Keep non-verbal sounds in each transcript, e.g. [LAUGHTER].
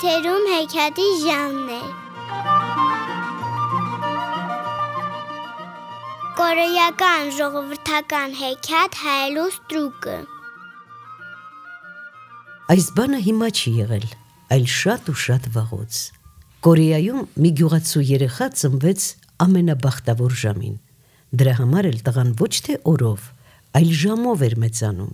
Եթերում հեքիաթի ժամն է։ Կորեական ժողովրդական հեքիաթ հայելու ստրուկը։ Այս բանը հիմա չի եղել, այլ շատ ու շատ վաղոց։ Կորեայում մի գյուղացու երեխա ծնվեց ամենաբախտավոր ժամին։ Դրա համար էլ տղան ոչ թե օրով, այլ ժամով էր մեծանում,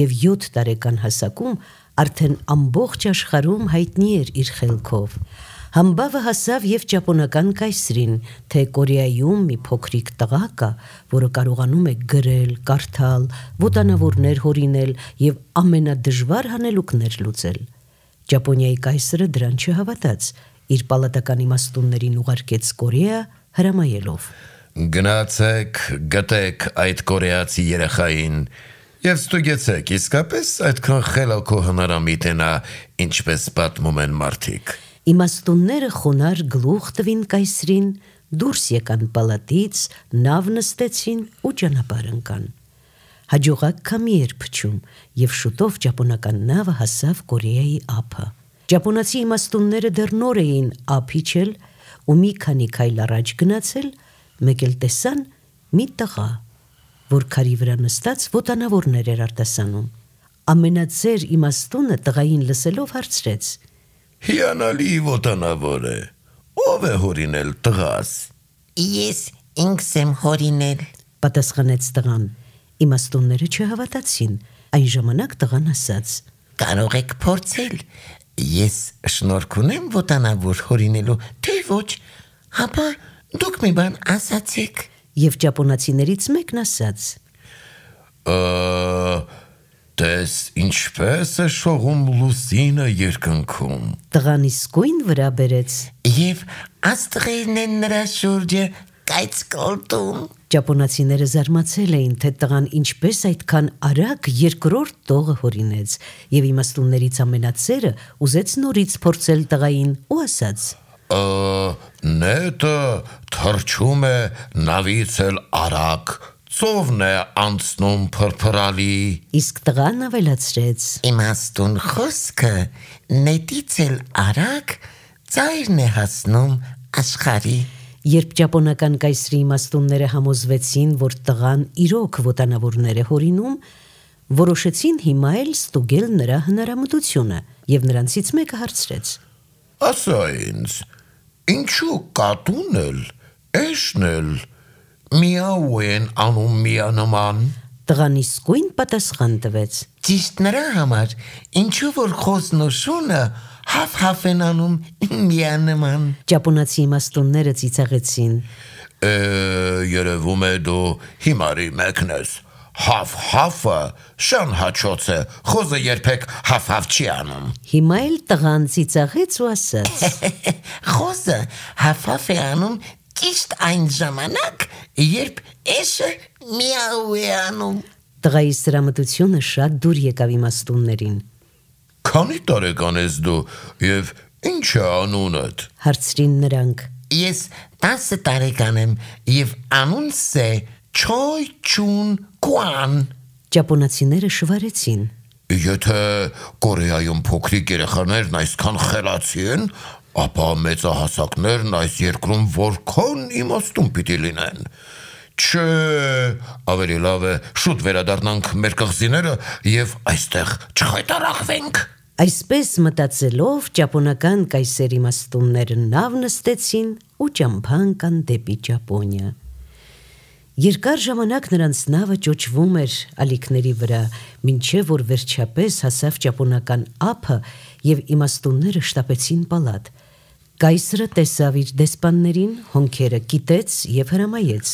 եւ 7 տարեկան հասակում արդեն ամբողջ աշխարհում հայտնի էր իր խելքով։ Համբավը հասավ եւ ճապոնական կայսրին, թե Կորեայում մի փոքրիկ տղա կա, որը կարողանում է գրել, կարդալ, ոտանավորներ հորինել եւ ամենադժվար հանելուկներ լուծել։ Ճապոնիայի կայսրը դրան չհավատաց, իր պալատական իմաստուններին ուղարկեց Կորեա հրամայելով. Գնացեք, գտեք այդ կորեացի երեխային, Եվ ստուգեցեք, իսկապես այդքան խելոքո հնարամիտն է, ինչպես պատմում են մարդիկ։ Իմաստունները խոնար գլուխ տվին կայսրին, դուրս եկան պալատից, նավ նստեցին ու ճանապարհ ընկան։ Հաջողակ քամի էր փչում, եւ շուտով ճապոնական նավը հասավ Կորեայի ափը։ Ճապոնացի իմաստունները դեռ նոր էին ափիչել ու մի քանի քայլ առաջ գնացել, մեկ էլ տեսան մի տղա որ քարի վրա նստած ոտանավորներ էր արտասանում։ Ամենաձեր իմաստունը տղային լսելով հարցրեց. Հիանալի ոտանավոր է։ Ո՞վ է հորինել տղաս։ Ես ինքս եմ հորինել, պատասխանեց տղան։ Իմաստունները չհավատացին։ Այն ժամանակ տղան ասաց. Կարող եք փորձել։ Ես շնորհք ունեմ ոտանավոր հորինելու, թե ոչ։ Հապա դուք մի բան ասացեք եւ ճապոնացիներից մեկն ասաց. Տես ինչպես է շողում լուսինը երկնքում։ Տղան իսկույն վրա բերեց։ Եվ աստղերն են նրա շուրջը կայց կոլտում։ Ճապոնացիները զարմացել էին, թե տղան ինչպես այդքան արագ երկրորդ տողը հորինեց, եւ իմաստուններից ամենացերը ուզեց նորից փորձել տղային ու ասաց նետը թրջում է նավից էլ արակ, ծովն է անցնում փրփրալի։ Իսկ տղան ավելացրեց. Իմաստուն խոսքը նետից էլ արակ ծայրն է հասնում աշխարի։ Երբ ճապոնական կայսրի իմաստունները համոզվեցին, որ տղան իրոք ոտանավորներ է հորինում, որոշեցին հիմա էլ ստուգել նրա հնարամտությունը եւ նրանցից մեկը հարցրեց. Ասա ինձ, Ինչու կատուն էլ, էշն էլ միաու են անում միանման։ Տղան իսկույն պատասխան տվեց։ Ճիշտ նրա համար, ինչու որ խոսնոշունը հավ-հավ են անում միանման։ Ճապոնացի իմաստունները ծիծաղեցին։ Երևում է դու հիմարի մեկն ես։ Հավ-հավը շան հաչոց է, խոզը երբեք հավ-հավ չի անում։ Հիմա էլ տղան ծիծաղեց ու ասաց. [LAUGHS] Խոզը հավ-հավ է անում ճիշտ այն ժամանակ, երբ էշը միաու է անում։ Տղայի սրամտությունը շատ դուր եկավ իմաստուններին։ Քանի տարեկան ես դու եւ ի՞նչ է անունդ։ Հարցրին նրանք։ Ես 10 տարեկան եմ եւ անունս է Չոյ ճուն կուան։ Ճապոնացիները շվարեցին։ Եթե Կորեայում փոքրիկ երեխաներն այսքան խելացի են, ապա մեծահասակներն այս երկրում որքան իմաստուն պիտի լինեն։ Չէ, ավելի լավ է շուտ վերադառնանք մեր կղզիները եւ այստեղ չխայտարակվենք։ Այսպես մտածելով ճապոնական կայսերի մաստունները նավ նստեցին ու ճամփան կան դեպի Ճապոնիա։ Երկար ժամանակ նրանց նավը ճոճվում էր ալիքների վրա, մինչև որ վերջապես հասավ ճապոնական ափը եւ իմաստունները շտապեցին պալատ։ Կայսրը տեսավ իր դեսպաններին, հոնքերը գիտեց եւ հրամայեց։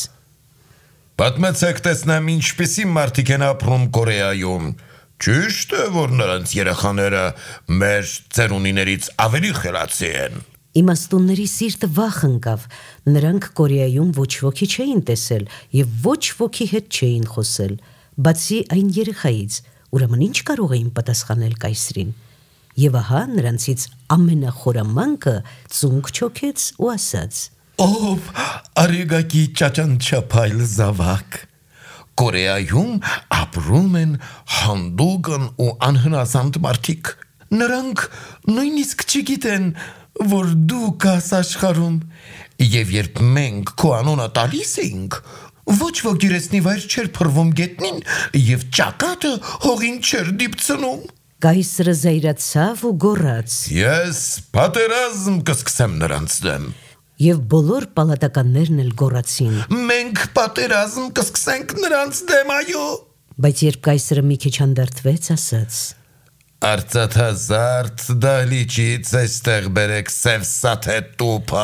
Պատմեցեք տեսնեմ ինչպեսի մարդիկ են ապրում Կորեայում։ Ճիշտ է, որ նրանց երեխաները մեր ծերունիներից ավելի խելացի են։ Իմաստունների սիրտը վախ ընկավ։ Նրանք Կորեայում ոչ ոքի չէին տեսել եւ ոչ ոքի հետ չէին խոսել, բացի այն երեխայից, ուրեմն ինչ կարող էին պատասխանել կայսրին։ Եվ ահա նրանցից ամենախորամանքը ծունկ չոքեց ու ասաց. Ով արեգակի ճաճանչապայլ զավակ։ Կորեայում ապրում են հանդուգն ու անհնազանդ մարդիկ։ Նրանք նույնիսկ չգիտեն, որ դու կաս աշխարում եւ երբ մենք քո անունը տալիս էինք ոչ ոք դիրեսնի վայր չեր փռվում գետնին եւ ճակատը հողին չեր դիպցնում գայսրը զայրացավ ու գոռաց ես պատերազմ կսկսեմ նրանց դեմ Եվ բոլոր պալատականներն էլ գոռացին. Մենք պատերազմ կսկսենք նրանց դեմ, այո։ Բայց երբ կայսրը մի քիչ անդրդվեց, ասաց. Արծաթազարդ դալիճից այստեղ բերեք սև սաթե տուփը։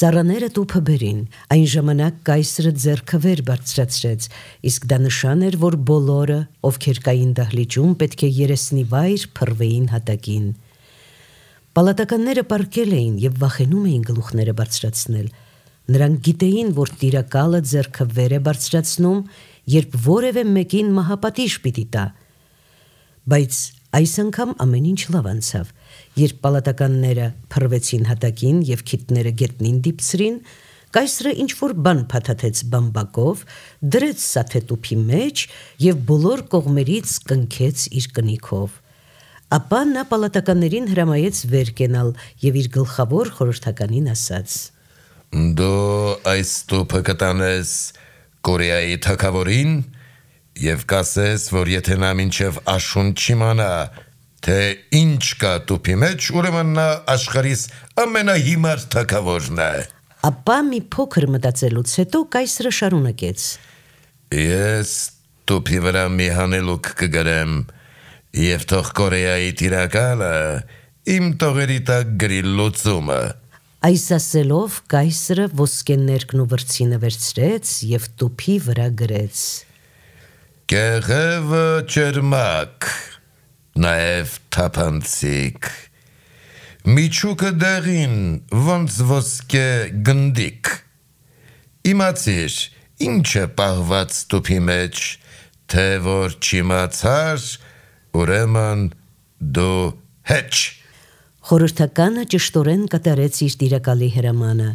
Ծառաները տուփը բերին։ Այն ժամանակ կայսրը ձեռքը վեր բարձրացրեց, իսկ դա նշան էր, որ բոլորը, ովքեր կային դահլիճում, պետք է երեսնի վայր փռվեին հատակին։ Պալատականները պարկել էին եւ վախենում էին գլուխները բարձրացնել։ Նրանք գիտեին, որ տիրակալը ձեռքը վեր է բարձրացնում, երբ որևէ մեկին մահապատիժ պիտի տա։ Բայց Այս անգամ ամեն ինչ լավ անցավ։ Երբ պալատականները փռվեցին հատակին եւ քիթները գետնին դիպցրին, կայսրը ինչ որ բան փաթաթեց բամբակով, դրեց սաթետուփի մեջ եւ բոլոր կողմերից կնքեց իր կնիքով։ Ապա նա պալատականներին հրամայեց վեր կենալ եւ իր գլխավոր խորհրդականին ասաց. Դու այս տուփը կտանես Կորեայի թակավորին եւ կասես, որ եթե նա մինչև աշուն չիմանա, թե ինչ կա տուփի մեջ, ուրեմն նա աշխարհիս ամենահիմար թակավորն է։ Ապա մի փոքր մտածելուց հետո կայսրը շարունակեց. Ես տուփի վրա մի հանելուկ կգրեմ եւ թող Կորեայի տիրակալը իմ տողերի տակ գրի լուծումը։ Այս ասելով կայսրը ոսկեն ներքն ու վրցինը վերցրեց եւ տուփի վրա գրեց. Կեղևը ճերմակ, նաև թափանցիկ։ Միջուկը դեղին, ոնց ոսկե գնդիկ։ Իմացիր, ինչ է պահված ստուփի մեջ, թե որ չիմացար, ուրեմն դու հեչ։ Խորհրդականը ճշտորեն կատարեց իր դիրակալի հրամանը։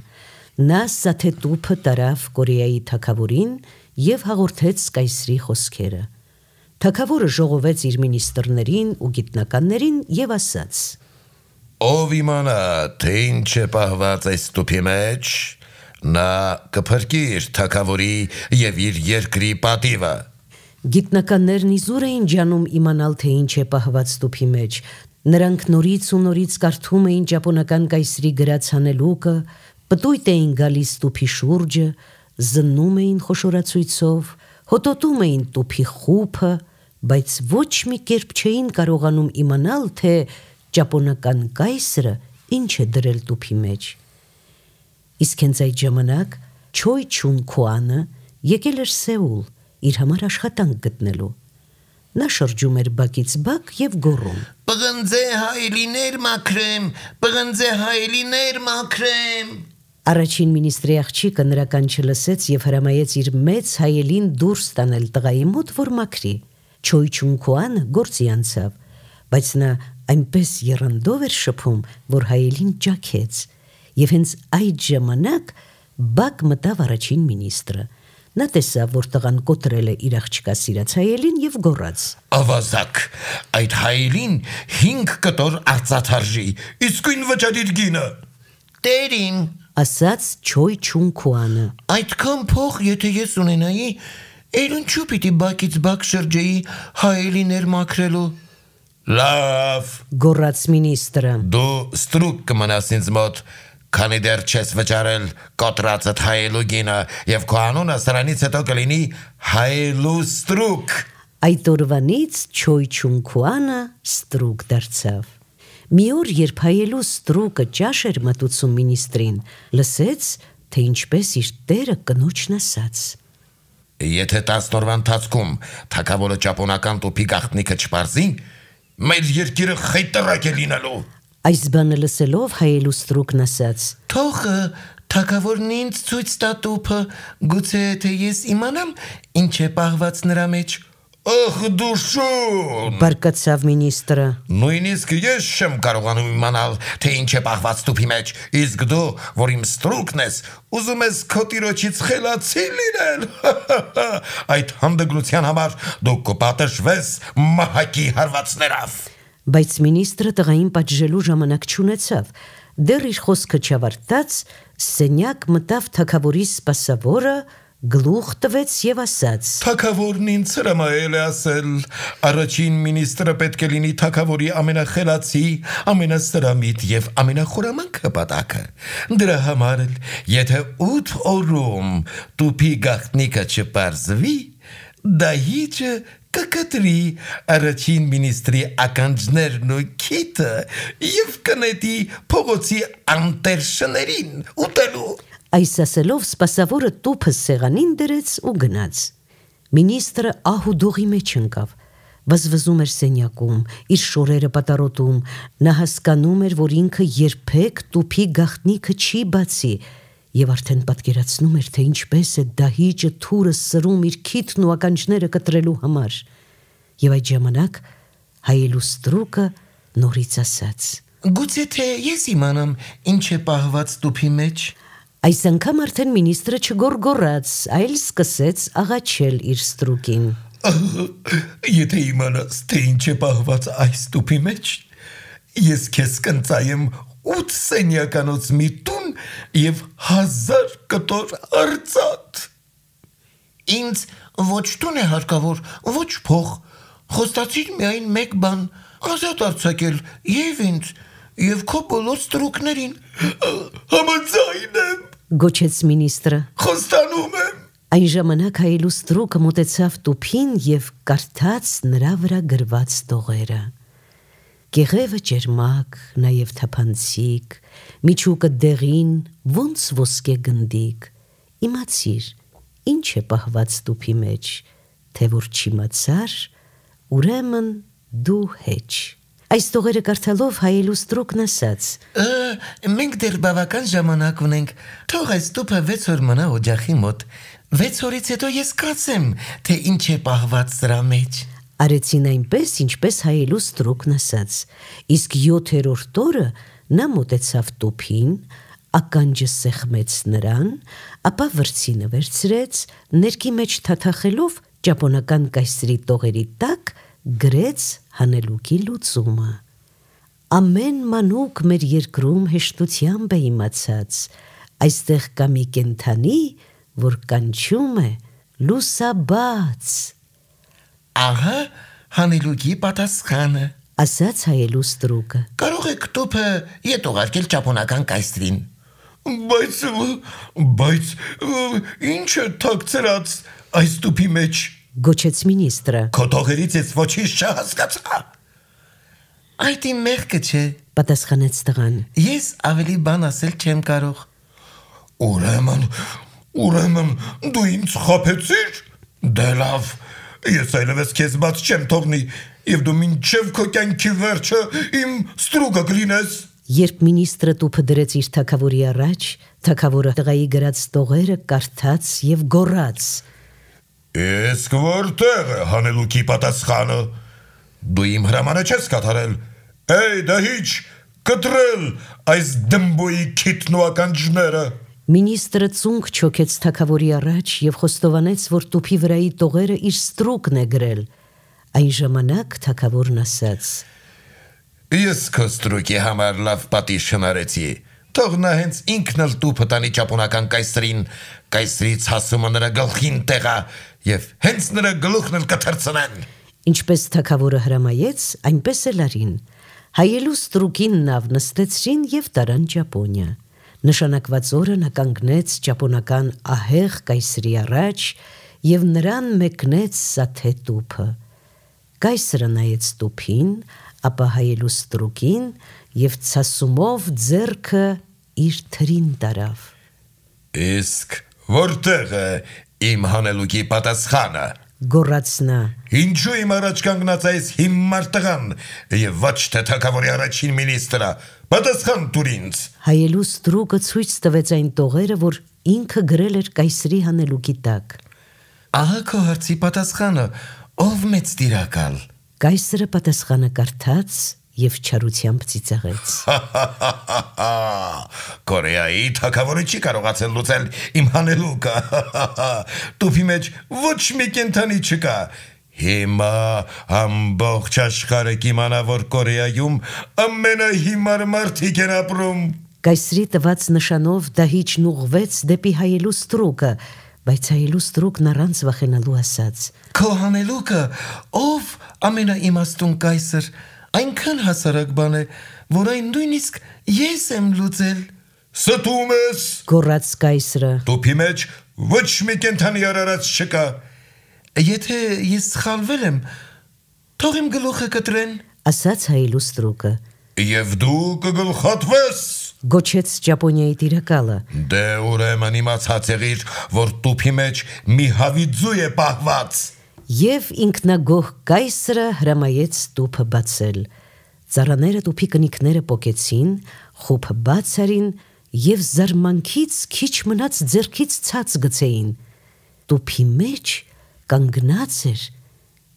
Նա սաթե տուփը տարավ Կորեայի թակավորին, եւ հաղորդեց Սկայսրի խոսքերը։ Թագավորը ժողովեց իր մինիստրներին ու գիտնականներին եւ ասաց. Ով իմանա, թե ինչ է պահված այս ստուփի մեջ, նա կփրկի իր թագավորի եւ իր երկրի պատիվը։ Գիտնականներն իզուր էին ջանում իմանալ, թե ինչ է պահված ստուփի մեջ, Նրանք նորից ու նորից կարդում էին ճապոնական կայսրի գրած հանելուկը, պտույտ էին գալիս ստուփի շուրջը, զննում էին խոշորացույցով, հոտոտում էին տուփի խուփը, բայց ոչ մի կերպ չէին կարողանում իմանալ, թե ճապոնական կայսրը ինչ է դրել տուփի մեջ։ Իսկ հենց այդ ժամանակ Չոյ Չուն Քուանը եկել էր Սեուլ իր համար աշխատանք գտնելու։ Նա շրջում էր բակից բակ եւ գոռում. «Պղնձե հայելիներ մաքրեմ, պղնձե հայելիներ մաքրեմ»։ Առաջին մինիստրի աղջիկը նրան չլսեց եւ հրամայեց իր մեծ հայելին դուրս տանել տղայի մոտ, որ մաքրի։ Չոյչունքուան գործի անցավ, բայց նա այնպես երանդով էր շփում, որ հայելին ճակեց։ Եվ հենց այդ ժամանակ բակ մտավ առաջին մինիստրը։ Նա տեսավ, որ տղան կոտրել է իր աղջկա սիրած հայելին եւ գոռաց. Ավազակ, այդ հայելին 5 կտոր արծաթարժի, իսկույն վճարիր գինը։ Տերին, ասաց Չոյ Չունքուանը։ Այդքան փող, եթե ես ունենայի, այլ ինչու պիտի բակից բակ շրջեի հայելիներ մաքրելու։ Լավ, գոռաց մինիստրը։ Դու ստրուկ կմնաս ինձ մոտ, քանի դեռ չես վճարել կոտրածդ հայելու գինը եւ քո անունը սրանից հետո կլինի հայելու ստրուկ։ Այդ օրվանից Չոյ Չունքուանը ստրուկ դարձավ։ Մի օր երբայելու ստրուկը ճաշ էր մտուցում մինիստրին, լսեց, թե ինչպես իր տերը կնոջն ասաց. Եթե 10 տարվա ընթացքում թակավորը ճապոնական տոփի գաղտնիքը չբարձի, մեր երկիրը խայտարակ է լինելու։ Այս բանը լսելով հայելու ստրուկն ասաց. Թողը թակավորն ինձ ցույց տա տոփը, գուցե թե ես իմանամ ինչ է պահված նրա մեջ։ Ախ դուշուն։ Բարկացավ մինիստրը։ Նույնիսկ ես չեմ կարողանում իմանալ, թե ինչ է պահված տուփի մեջ, իսկ դու, որ իմ ստրուկն ես, ուզում ես քո տիրոջից խելացի լինել։ [LAUGHS] Այդ հանդգնության համար դու կպատժվես մահակի հարվածներով։ Բայց մինիստրը տղային պատժելու ժամանակ չունեցավ։ Դեռ իր խոսքը չավարտած, սենյակ մտավ թակավորի սպասավորը, Գլուխ տվեց եւ ասաց. Թակավորն ինձ հրամայել է ասել, առաջին մինիստրը պետք է լինի թակավորի ամենախելացի, ամենաստրամիտ եւ ամենախորամանկ հպատակը։ Դրա համար էլ, եթե 8 օրում տուփի գախտնիկը չպարզվի, դա հիճը կկտրի առաջին մինիստրի ականջներն ու քիթը եւ կնետի փողոցի անտերշներին ուտելու։ Այս ասելով սպասավորը տուփը սեղանին դրեց ու գնաց։ Մինիստրը ահ ու դողի մեջ ընկավ վզվզում էր սենյակում, իր շորերը պատարոտում, նա հասկանում էր, որ ինքը երբեք տուփի գախտնիկը չի բացի, եւ արդեն պատկերացնում էր, թե ինչպես է դահիճը թուրը սրում իր քիթն ու ականջները կտրելու համար։ Եվ այդ ժամանակ հայելու ստրուկը նորից ասաց. «Գուցե թե ես իմանամ, ինչ է պահված դուփի մեջ»։ Այս անգամ արդեն մինիստրը չգորգորաց, այլ սկսեց աղաչել իր ստրուկին։ Եթե իմանաս, թե ինչ է պահված այս դուփի մեջ, ես քեզ կընծայեմ 8 սենյականոց մի տուն եւ 1000 կտոր արծաթ։ Ինձ ոչ տուն է հարկավոր, ոչ փող։ Խոստացիր միայն մեկ բան՝ ազատ արձակել եւ ինձ եւ քո բոլոր ստրուկներին։ Համաձայն եմ, գոչեց մինիստրը։ Խոստանում եմ։ Այն ժամանակ հայելու ստրուկը մտեցավ տուփին եւ կարդաց նրա վրա գրված տողերը։ Կեղևը ջերմակ, նաև թափանցիկ, միջուկը դեղին, ոնց ոսկե գնդիկ։ Իմացիր, ինչ է պահված դուփի մեջ, թե որ չիմացար, ուրեմն դու հեչ։ Այս տողերը կարդալով հայելու ստրուկն ասաց. Մենք դեռ բավական ժամանակ ունենք, թող այս տուպը վեց օր մնա օջախի մոտ։ Վեց օրից հետո ես կացեմ, թե ինչ է պահված սրա մեջ արեցին այնպես, ինչպես հայելու ստրոկն ասաց։ Իսկ 7-րդ օրը նա մտեցավ տուփին, ականջը սեղմեց նրան, ապա վրցինը վերցրեց, ներքի մեջ թաթախելով ճապոնական կայսրի տողերի տակ գրեց հանելուկի լուծումը։ Ամեն մանուկ մեր երկրում հեշտությամբ է իմացած, այստեղ կա մի կենթանի, որ կանչում է լուսաբաց Ահա հանելուկի պատասխանը, ասաց հայելու ստրուկը։ Կարող եք տուփը ետ ուղարկել ճապոնական կայսրին։ Բայց բայց ինչ է թաքցրած այս տուփի մեջ։ Գոչեց մինիստրը։ Քո թողերից ես ոչինչ չհասկացա։ Այդ իմ մեղքը չէ, պատասխանեց տղան։ Ես ավելի բան ասել չեմ կարող։ Ուրեմն, ուրեմն դու ինձ խփեցիր։ Դե լավ, Ես այլևս քեզ բաց չեմ թողնի եւ դու մինչև քո կյանքի վերջը իմ ստրուկը կլինես։ Երբ մինիստրը տուփը դրեց իր թակավորի առաջ, թակավորը տղայի գրած տողերը կարդաց եւ գոռաց. Իսկ որտեղ է հանելուկի պատասխանը։ Դու իմ հրամանը չես կատարել։ Էй, դահիճ, դե կտրել այս դմբոյի քիթնու ականջները։ Մինիստրը ցունկ չոքեց թակավորի առաջ եւ խոստովանեց, որ տուփի վրայի տողերը իր ստրուկն է գրել։ Այն ժամանակ թակավորն ասաց. Ես քո ստրուկի համար լավ պատիժ շնարեցի։ Թող նա հենց ինքն էլ տուփը տանի ճապոնական կայսրին, կայսրից հասումը նրա գլխին տեղա եւ հենց նրա գլուխն էլ կթրցնեն։ Ինչպես թակավորը հրամայեց, այնպես էլ արին։ Հայելու ստրուկին նավ նստեցրին եւ տարան Ճապոնիա։ Նշանակված օրը նա կանգնեց ճապոնական ահեղ կայսրի առաջ եւ նրան մեկնեց սաթե տուփը։ Կայսրը նայեց տուփին, ապա հայելու ստրուկին եւ ցասումով ձերքը իր թրին տարավ։ Իսկ որտեղ է իմ հանելուկի պատասխանը։ Գորացնա։ Ինչու իմ առաջ կանգնած այս հիմար տղան եւ ոչ թե թակավորի առաջին մինիստրը։ Պատասխան դուր ինձ։ Հայելու ստրուկը ցույց տվեց այն տողերը, որ ինքը գրել էր կայսրի հանելու գիտակ։ Ահա քո հարցի պատասխանը, ով մեծ տիրակալ։ Կայսրը պատասխանը կարդաց եւ չարությամբ ծիծաղեց։ [LAUGHS] Կորեայի թակավորը չի կարողացել լուծել իմ հանելուկը։ [LAUGHS] Տուփի մեջ ոչ մի կենթանի չկա։ Հիմա ամբողջ աշխարհը կիմանա, որ Կորեայում ամենահիմար մարդիկ են ապրում։ Կայսրի տված նշանով դահիճն ուղվեց դեպի հայելու ստրուկը, բայց հայելու ստրուկն առանց վախենալու ասաց. Քո հանելուկը, ով ամենաիմաստուն կայսր, այնքան հասարակ բան է, որ այն նույնիսկ ես եմ լուծել։ Ստում ես, գոռաց կայսրը։ Դու փի մեջ ոչ մի կենթանի արարած չկա։ Եթե ես սխալվել եմ, թող իմ գլուխը կտրեն, ասաց հայլու ստրուկը։ Եվ դու կգլխատվես, գոչեց Ճապոնիայի տիրակալը։ Դե ուրեմն իմացած եղիր, որ տուփի մեջ մի հավիձու է պահված։ Եվ ինքնագոհ կայսրը հրամայեց տուփը բացել։ Ծառաները տուփի կնիկները փոկեցին, խոփը բաց արին եւ զարմանքից քիչ մնաց зерքից ցած գցեին։ Տուփի մեջ կանգնած էր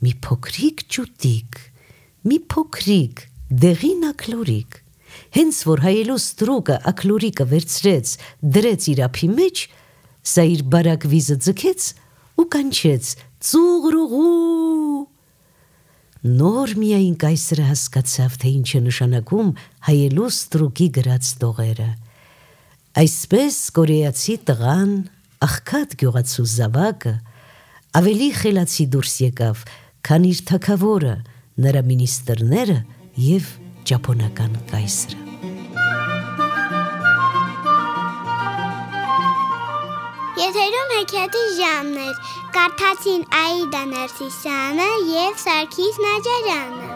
մի փոքրիկ ճուտիկ, մի փոքրիկ դեղին ակլորիկ։ Հենց որ հայելու ստրուկը ակլորիկը վերցրեց, դրեց իր ափի մեջ, սա իր բարակ վիզը ձգեց ու կանչեց ծուղրուղու։ Նոր միայն կայսրը հասկացավ, թե ինչ է նշանակում հայելու ստրուկի գրած տողերը։ Այսպես կորեացի տղան, աղքատ գյուղացու զավակը ավելի խելացի դուրս եկավ, քան իր թակավորը, նրա մինիստրները եւ ճապոնական կայսրը։ Եթերում հեքիաթի ժամն էր։ Կարդացին Աիդա Ներսիսյանը եւ Սարգիս Նաջարյանը։